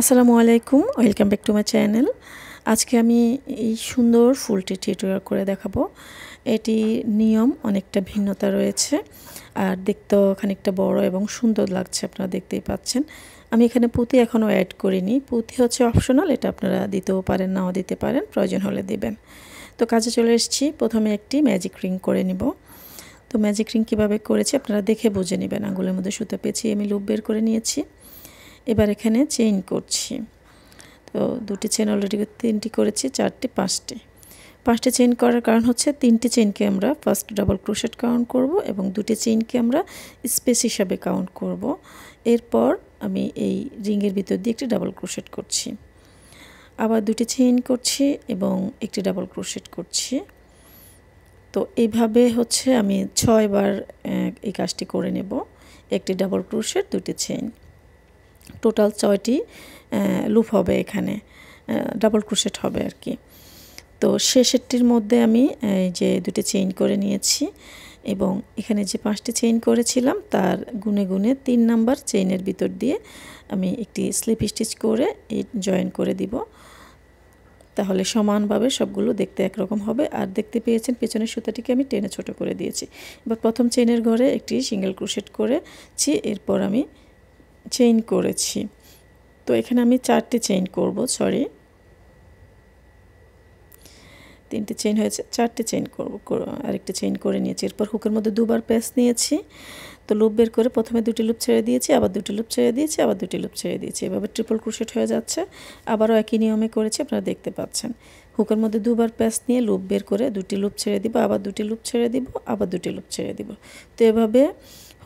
আসসালামু আলাইকুম welcome back to my channel আজকে আমি এই সুন্দর ফুলটি টিউটোরিয়াল করে দেখাবো এটি নিয়ম অনেকটা ভিন্নতা রয়েছে আর দেখতেও খানিকটা বড় এবং সুন্দর লাগছে আপনারা দেখতেই পাচ্ছেন আমি এখানে পুঁতি এখনও অ্যাড করিনি পুঁতি হচ্ছে অপশনাল এটা আপনারা দিতেও পারেন নাও দিতে পারেন প্রয়োজন হলে দেবেন তো কাজে চলে এসেছি প্রথমে একটি ম্যাজিক রিং করে নিব তো ম্যাজিক রিং কীভাবে করেছি আপনারা দেখে বুঝে নেবেন আঙুলের মধ্যে সুতো পেয়েছি আমি লুপ বের করে নিয়েছি এবার এখানে চেইন করছি তো দুটি চেন অলরেডি তিনটি করেছি চারটি পাঁচটি পাঁচটি চেইন করার কারণ হচ্ছে তিনটি চেইনকে আমরা ফার্স্ট ডাবল ক্রোশেট কাউন্ট করব এবং দুটি চেইনকে আমরা স্পেস হিসাবে কাউন্ট করব এরপর আমি এই রিংয়ের ভিতর দিয়ে একটি ডাবল ক্রোশেট করছি আবার দুটি চেইন করছি এবং একটি ডাবল ক্রোশেট করছি তো এইভাবে হচ্ছে আমি ছয়বার এই কাজটি করে নেব একটি ডাবল ক্রোশেট দুটি চেইন টোটাল ছয়টি লুপ হবে এখানে ডাবল ক্রোশেট হবে আর কি তো শেষেরটির মধ্যে আমি এই যে দুটি চেইন করে নিয়েছি এবং এখানে যে পাঁচটি চেইন করেছিলাম তার গুনে গুনে তিন নাম্বার চেইনের ভিতর দিয়ে আমি একটি স্লিপ স্টিচ করে জয়েন করে দিব তাহলে সমানভাবে সবগুলো দেখতে একরকম হবে আর দেখতে পেয়েছেন পেছনের সুতাটিকে আমি টেনে ছোট করে দিয়েছি এবার প্রথম চেনের ঘরে একটি সিঙ্গেল ক্রুশেট করেছি এরপর আমি চেইন করেছি তো এখানে আমি চারটে চেইন করব সরি তিনটে চেইন হয়েছে চারটে চেইন করব আরেকটা চেইন করে নিয়েছি এরপর হুকের মধ্যে দুবার প্যাচ নিয়েছি তো লুপ বের করে প্রথমে দুটি লুপ ছেড়ে দিয়েছি আবার দুটি লুপ ছেড়ে দিয়েছি আবার দুটি লুপ ছেড়ে দিয়েছি এভাবে ট্রিপল ক্রুশেট হয়ে যাচ্ছে আবারও একই নিয়মে করেছি আপনারা দেখতে পাচ্ছেন হুকের মধ্যে দুবার প্যাচ নিয়ে লুপ বের করে দুটি লুপ ছেড়ে দিব আবার দুটি লুপ ছেড়ে দিব আবার দুটি লুপ ছেড়ে দিব তো এভাবে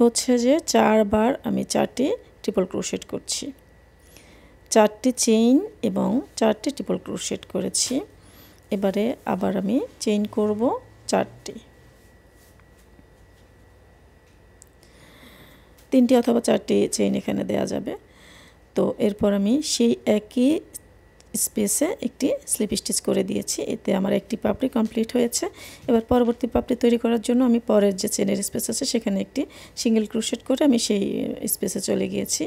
হচ্ছে যে চারবার আমি চারটি ট্রিপল ক্রোশেট করছি চারটি চেইন এবং চারটি ট্রিপল ক্রোশেট করেছি এবারে আবার আমি চেইন করব চারটি তিনটি অথবা চারটি চেইন এখানে দেয়া যাবে তো এরপর আমি সেই একই স্পেসে একটি স্লিপ স্টিচ করে দিয়েছি এতে আমার একটি পাপড়ি কমপ্লিট হয়েছে এবার পরবর্তী পাপড়ি তৈরি করার জন্য আমি পরের যে চেনের স্পেস আছে সেখানে একটি সিঙ্গেল ক্রুশেট করে আমি সেই স্পেসে চলে গিয়েছি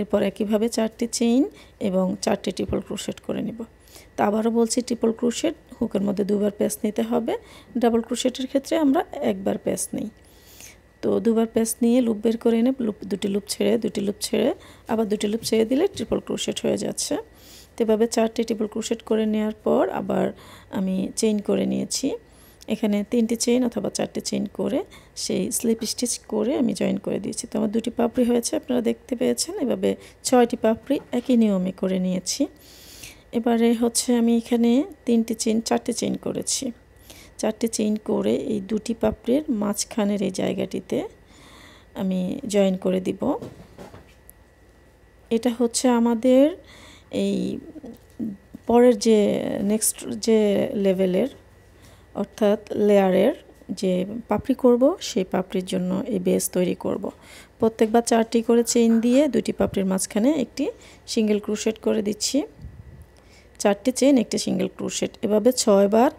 এরপর একইভাবে চারটি চেইন এবং চারটি ট্রিপল ক্রুশেট করে নেব তা আবারও বলছি ট্রিপল ক্রুশেট হুকের মধ্যে দুবার প্যাস নিতে হবে ডাবল ক্রুশেটের ক্ষেত্রে আমরা একবার প্যাঁচ নিই তো দুবার প্যাস নিয়ে লুপ বের করে এনে লুপ দুটি লুপ ছেড়ে দুটি লুপ ছেড়ে আবার দুটি লুপ ছেড়ে দিলে ট্রিপল ক্রুশেট হয়ে যাচ্ছে তো এভাবে চারটি টেবিল ক্রোশেট করে নেওয়ার পর আবার আমি চেইন করে নিয়েছি এখানে তিনটি চেইন অথবা চারটি চেইন করে সেই স্লিপ স্টিচ করে আমি জয়েন করে দিয়েছি তো আমার দুটি পাপড়ি হয়েছে আপনারা দেখতে পেয়েছেন এভাবে ছয়টি পাপড়ি একই নিয়মে করে নিয়েছি এবারে হচ্ছে আমি এখানে তিনটি চেইন চারটি চেইন করেছি চারটি চেইন করে এই দুটি পাপড়ির মাঝখানের এই জায়গাটিতে আমি জয়েন করে দিব এটা হচ্ছে আমাদের এই পরের যে নেক্সট যে লেভেলের অর্থাৎ লেয়ারের যে পাপড়ি করব সেই পাপড়ির জন্য এই বেস তৈরি করব। প্রত্যেকবার চারটি করে চেইন দিয়ে দুটি পাপড়ির মাঝখানে একটি সিঙ্গেল ক্রুশেট করে দিচ্ছি চারটি চেইন একটি সিঙ্গেল ক্রুশেট এভাবে ছয়বার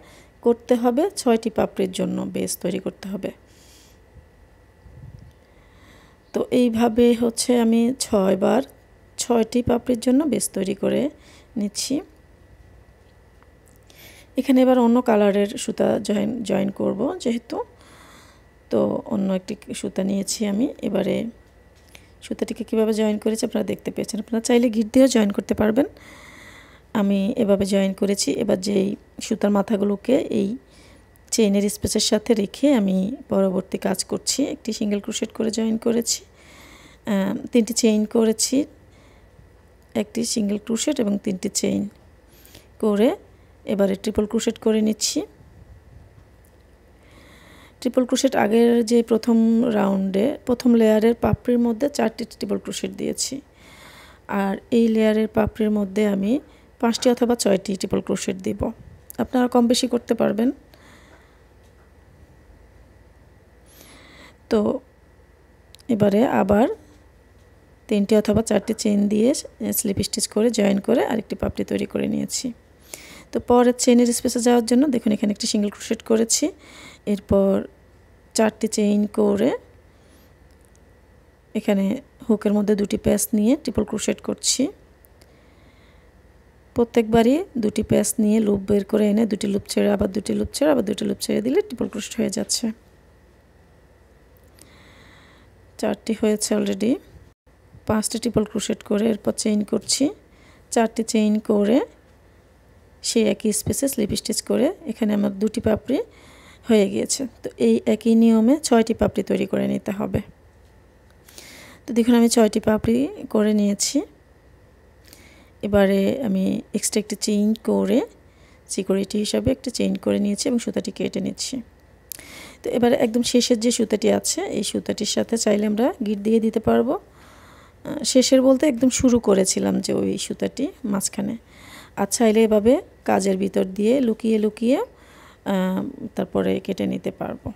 করতে হবে ছয়টি পাপড়ির জন্য বেস তৈরি করতে হবে তো এইভাবে হচ্ছে আমি ছয়বার ছয়টি পাপড়ির জন্য বেস তৈরি করে নিচ্ছি এখানে এবার অন্য কালারের সুতা জয়েন জয়েন করব যেহেতু তো অন্য একটি সুতা নিয়েছি আমি এবারে সুতাটিকে কীভাবে জয়েন করেছি আপনারা দেখতে পেয়েছেন আপনারা চাইলে ঘিট দিয়েও জয়েন করতে পারবেন আমি এভাবে জয়েন করেছি এবার যেই সুতার মাথাগুলোকে এই চেইনের স্পেসের সাথে রেখে আমি পরবর্তী কাজ করছি একটি সিঙ্গেল ক্রুশেট করে জয়েন করেছি তিনটি চেইন করেছি একটি সিঙ্গেল ক্রুশেট এবং তিনটি চেইন করে এবারে ট্রিপল ক্রুশেট করে নিচ্ছি ট্রিপল ক্রুশেট আগের যে প্রথম রাউন্ডে প্রথম লেয়ারের পাপড়ির মধ্যে চারটি ট্রিপল ক্রুশেট দিয়েছি আর এই লেয়ারের পাপড়ির মধ্যে আমি পাঁচটি অথবা ছয়টি ট্রিপল ক্রুশেট দিব আপনারা কম বেশি করতে পারবেন তো এবারে আবার তিনটি অথবা চারটি চেন দিয়ে স্লিপ স্টিচ করে জয়েন করে আরেকটি পাপড়ি তৈরি করে নিয়েছি তো পরের চেনের স্পেসে যাওয়ার জন্য দেখুন এখানে একটি সিঙ্গেল ক্রোশেট করেছি এরপর চারটি চেইন করে এখানে হুকের মধ্যে দুটি প্যাস নিয়ে ট্রিপল ক্রোশেট করছি প্রত্যেকবারই দুটি প্যাচ নিয়ে লুপ বের করে এনে দুটি লুপ ছেড়ে আবার দুটি লুপ ছেড়ে আবার দুটি লুপ ছেড়ে দিলে ট্রিপল ক্রোশেট হয়ে যাচ্ছে চারটি হয়েছে অলরেডি পাঁচটি ট্রিপল ক্রোশেট করে এরপর চেইন করছি চারটি চেইন করে সেই একই স্পেসে স্লিপ স্টিচ করে এখানে আমার দুটি পাপড়ি হয়ে গিয়েছে তো এই একই নিয়মে ছয়টি পাপড়ি তৈরি করে নিতে হবে তো দেখুন আমি ছয়টি পাপড়ি করে নিয়েছি এবারে আমি এক্সট্রা একটি চেইন করে সিকিউরিটি হিসাবে একটা চেইন করে নিয়েছি এবং সুতাটি কেটে নিচ্ছি তো এবারে একদম শেষের যে সুতাটি আছে এই সুতাটির সাথে চাইলে আমরা গিট দিয়ে দিতে পারবো শেষের বলতে একদম শুরু করেছিলাম যে ওই সুতাটি মাঝখানে আর চাইলে এভাবে কাজের ভিতর দিয়ে লুকিয়ে লুকিয়ে তারপরে কেটে নিতে পারবো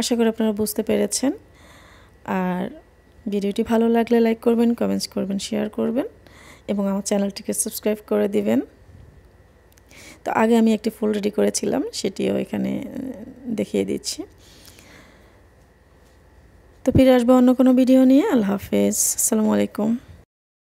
আশা করি আপনারা বুঝতে পেরেছেন আর ভিডিওটি ভালো লাগলে লাইক করবেন কমেন্টস করবেন শেয়ার করবেন এবং আমার চ্যানেলটিকে সাবস্ক্রাইব করে দিবেন তো আগে আমি একটি ফুল রেডি করেছিলাম সেটিও এখানে দেখিয়ে দিচ্ছি তো ফিরে আসবো অন্য কোনো ভিডিও নিয়ে আল্লাহ হাফেজ আসসালামু আলাইকুম